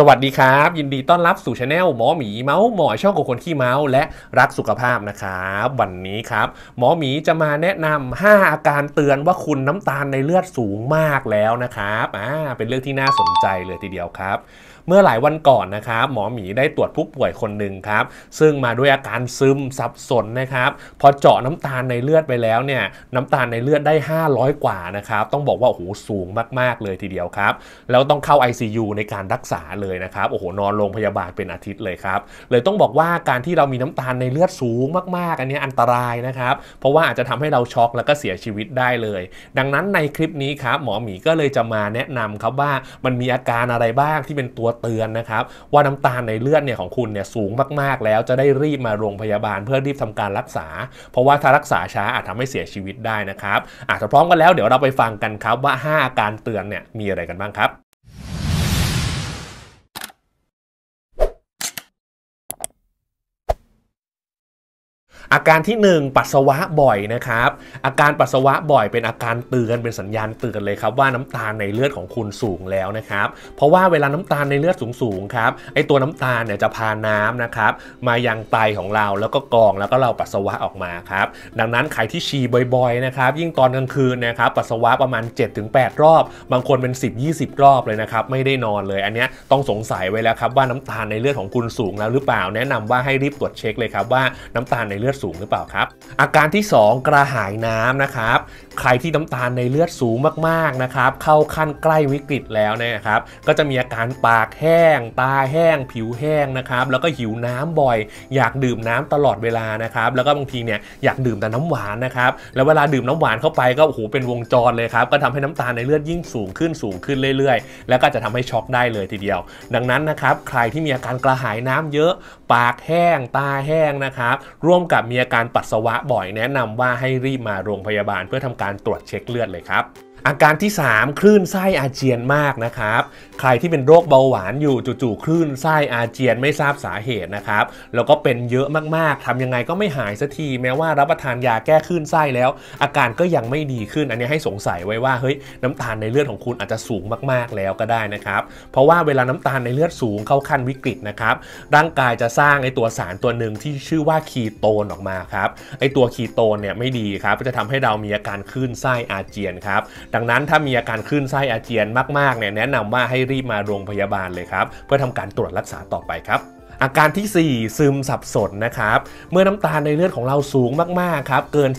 สวัสดีครับ ยินดีต้อนรับสู่ช anel หมอหมีเมาส์หมอช่องของคนขี้เมาส์และรักสุขภาพนะครับ วันนี้ครับหมอหมีจะมาแนะนำ 5 อาการเตือนว่าคุณน้ำตาลในเลือดสูงมากแล้วนะครับอ่าเป็นเรื่องที่น่าสนใจเลยทีเดียวครับเมื่อหลายวันก่อนนะครับหมอหมีได้ตรวจผู้ป่วยคนหนึ่งครับซึ่งมาด้วยอาการซึมสับสนนะครับพอเจาะน้ำตาลในเลือดไปแล้วเนี่ยน้ำตาลในเลือดได้ 500 กว่านะครับต้องบอกว่าโอ้โหสูงมากๆเลยทีเดียวครับ แล้วต้องเข้า ICU ในการรักษาเลยนะครับโอ้โหนอนโรงพยาบาลเป็นอาทิตย์เลยครับเลยต้องบอกว่าการที่เรามีน้ำตาลในเลือดสูงมาก ๆ อันนี้อันตรายนะครับ เพราะว่าอาจจะทำให้เราช็อกแล้วก็เสียชีวิตได้เลย ดังนั้นในคลิปนี้ครับหมอหมีก็เลยจะมาแนะนำครับว่ามันมีอาการอะไรบ้างที่เป็นตัวเตือนนะครับว่าน้ำตาลในเลือดเนี่ยของคุณเนี่ยสูงมากๆ แล้วจะได้รีบมาโรงพยาบาลเพื่อรีบทำการรักษา เพราะว่าถ้ารักษาช้าอาจทำให้เสียชีวิตได้นะครับอาจจะพร้อมกันแล้วเดี๋ยวเราไปฟังกันครับว่า 5 อาการเตือนเนี่ยมีอะไรกันบ้างครับอาการที่ 1 ปัสสาวะบ่อยนะครับ อาการปัสสาวะบ่อยเป็นอาการเตือนเป็นสัญญาณเตือนเลยครับ ว่าน้ำตาลในเลือดของคุณสูงแล้วนะครับ เพราะว่าเวลาน้ำตาลในเลือดสูงๆครับไอตัวน้ำตาลเนี่ยจะพาน้ำนะครับมายังไตของเราแล้วก็กองแล้วก็เราปัสสาวะออกมาครับ ดังนั้นใครที่ฉี่บ่อยๆนะครับ ยิ่งตอนกลางคืนนะครับปัสสาวะประมาณ 7-8 รอบ บางคนเป็น 10-20 รอบเลยนะครับไม่ได้นอนเลยอันนี้ต้องสงสัยไว้แล้วครับว่าน้ำตาลในเลือดของคุณสูงแล้วหรือเปล่าแนะนำว่าให้รีบตรวจเช็คเลยครับว่าน้ำตาลในเลือดสูงหรือเปล่าครับ อาการที่ 2 กระหายน้ำนะครับ ใครที่น้ำตาลในเลือดสูงมากๆนะครับเข้าขั้นใกล้วิกฤตแล้วนะครับ ก็จะมีอาการปากแห้ง ตาแห้ง ผิวแห้งนะครับ แล้วก็หิวน้ำบ่อยอยากดื่มน้ำตลอดเวลานะครับ แล้วก็บางทีเนี่ย อยากดื่มแต่น้ำหวานนะครับ แล้วเวลาดื่มน้ำหวานเข้าไปก็โอ้โหเป็นวงจรเลยครับก็ทำให้น้ำตาลในเลือดยิ่งสูงขึ้นสูงขึ้นเรื่อย ๆ แล้วก็จะทำให้ช็อกได้เลยทีเดียว ดังนั้นนะครับใครที่มีอาการกระหายน้ำเยอะปากแห้ง ตาแห้งนะครับ ร่วมกับมีอาการปัสสาวะบ่อยแนะนำว่าให้รีบมาโรงพยาบาล เพื่อทำการตรวจเช็คเลือดเลยครับอาการที่ 3 คลื่นไส้อาเจียนมากนะครับใครที่เป็นโรคเบาหวานอยู่จู่ๆคลื่นไส้อาเจียนไม่ทราบสาเหตุนะครับแล้วก็เป็นเยอะมากๆ ทำยังไงก็ไม่หายสักทีแม้ว่ารับประทานยาแก้คลื่นไส้แล้ว อาการก็ยังไม่ดีขึ้น อันนี้ให้สงสัยไว้ว่า เฮ้ย น้ำตาลในเลือดของคุณอาจจะสูงมากๆแล้วก็ได้นะครับ เพราะว่าเวลาน้ำตาลในเลือดสูงเข้าขั้นวิกฤตนะครับร่างกายจะสร้างไอตัวสารตัวหนึ่งที่ชื่อว่าคีโตนออกมาครับไอตัวคีโตนเนี่ยไม่ดีครับจะทำให้เรามีอาการคลื่นไส้อาเจียนครับดังนั้นถ้ามีอาการคลื่นไส้อาเจียนมากๆเนี่ยแนะนำว่าให้รีบมาโรงพยาบาลเลยครับเพื่อทำการตรวจรักษาต่อไปครับอาการที่ 4 ซึมสับสนนะครับ เมื่อน้ำตาลในเลือดของเราสูงมากๆครับ เกิน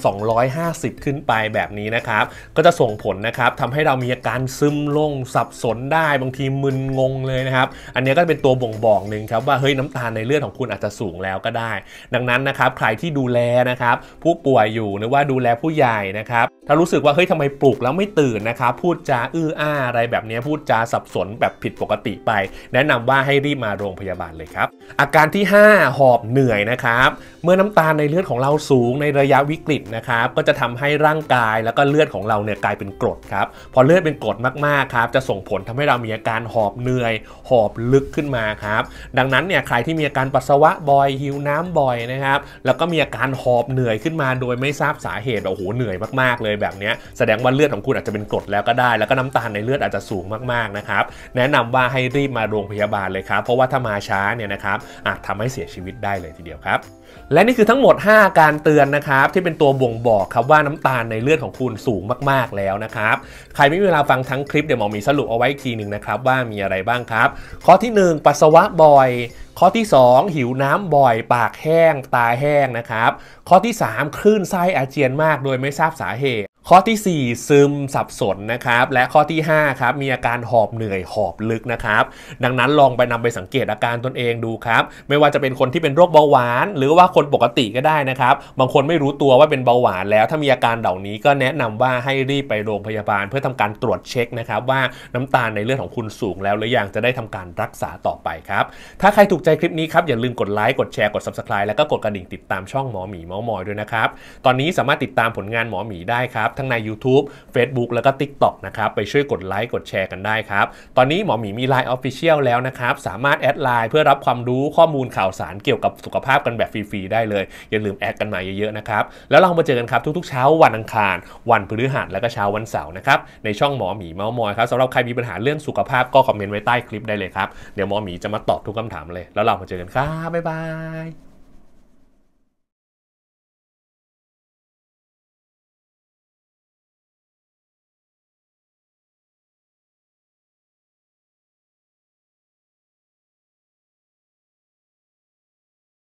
250 ขึ้นไปแบบนี้นะครับ ก็จะส่งผลนะครับทำให้เรามีอาการซึมลงสับสนได้ บางทีมึนงงเลยนะครับอันนี้ก็เป็นตัวบ่งบอกหนึ่งครับว่าเฮ้ยน้ำตาลในเลือดของคุณอาจจะสูงแล้วก็ได้ ดังนั้นนะครับ ใครที่ดูแลนะครับ ผู้ป่วยอยู่หรือว่าดูแลผู้ใหญ่นะครับถ้ารู้สึกว่าเฮ้ยทำไมปลูกแล้วไม่ตื่นนะครับพูดจาอื้ออ้าอะไรแบบนี้พูดจาสับสนแบบผิดปกติไป แนะนำว่าให้รีบมาโรงพยาบาลเลยครับ อาการที่ 5 หอบเหนื่อยนะครับ เมื่อน้ำตาลในเลือดของเราสูงในระยะวิกฤตนะครับก็จะทำให้ร่างกายแล้วก็เลือดของเราเนี่ยกลายเป็นกรดครับ พอเลือดเป็นกรดมากๆครับ จะส่งผลทำให้เรามีอาการหอบเหนื่อยหอบลึกขึ้นมาครับดังนั้นเนี่ยใครที่มีอาการปัสสาวะบ่อยหิวน้ำบ่อยนะครับ แล้วก็มีอาการหอบเหนื่อยขึ้นมา โดยไม่ทราบสาเหตุโอ้โหเหนื่อยมากๆเลยแบบนี้แสดงว่าเลือดของคุณอาจจะเป็นกรดแล้วก็ได้ แล้วก็น้ำตาลในเลือดอาจจะสูงมากๆนะครับ แนะนำว่าให้รีบมาโรงพยาบาลเลยครับ เพราะว่าถ้ามาช้าเนี่ยนะครับอาจทำให้เสียชีวิตได้เลยทีเดียวครับ และนี่คือทั้งหมด 5 การเตือนนะครับ ที่เป็นตัวบ่งบอกครับว่าน้ำตาลในเลือดของคุณสูงมาก ๆแล้วนะครับ ใครไม่มีเวลาฟังทั้งคลิปเดี๋ยวหมอมีสรุปเอาไว้อีกทีหนึ่งนะครับว่ามีอะไรบ้างครับ ข้อที่ 1 ปัสสาวะบ่อย ข้อที่ 2 หิวน้ำบ่อย ปากแห้ง ตาแห้งนะครับข้อที่ 3 คลื่นไส้อาเจียนมาก โดยไม่ทราบสาเหตุข้อที่ 4 ซึมสับสนนะครับและข้อที่5ครับมีอาการหอบเหนื่อยหอบลึกนะครับดังนั้นลองไปนำไปสังเกตอาการตนเองดูครับไม่ว่าจะเป็นคนที่เป็นโรคเบาหวาน หรือว่าคนปกติก็ได้นะครับ บางคนไม่รู้ตัวว่าเป็นเบาหวานแล้ว ถ้ามีอาการเหล่านี้ก็แนะนำว่าให้รีบไปโรงพยาบาล เพื่อทำการตรวจเช็คนะครับ ว่าน้ำตาลในเลือดของคุณสูงแล้วหรือยังจะได้ทำการรักษาต่อไปครับถ้าใครถูกใจคลิปนี้ครับอย่าลืมกดไลค์กดแชร์กด subscribe แล้วก็กดกระดิ่งติดตามช่องหมอหมีหมอมอยด้วยนะครับตอนนี้สามารถติดตามผลงานหมอหมีได้ครับทั้งใน YouTube Facebook แล้วก็ TikTok นะครับ ไปช่วยกดไลค์กดแชร์กันได้ครับ ตอนนี้หมอหมีมี Line Official แล้วนะครับ สามารถแอดไลน์เพื่อรับความรู้ข้อมูลข่าวสารเกี่ยวกับสุขภาพกันแบบฟรี ๆ ได้เลย อย่าลืมแอดกันมาเยอะ ๆ นะครับ แล้วเรามาเจอกันครับทุกๆเช้าวันอังคาร วันพฤหัสและก็เช้าวันเสาร์นะครับ ในช่องหมอหมีเมามอยครับสำหรับใครมีปัญหาเรื่องสุขภาพก็คอมเมนต์ไว้ใต้คลิปได้เลยครับเดี๋ยวหมอหมีจะมาตอบทุกคำถามเลย แล้วเรามาเจอกันครับบ๊ายบาย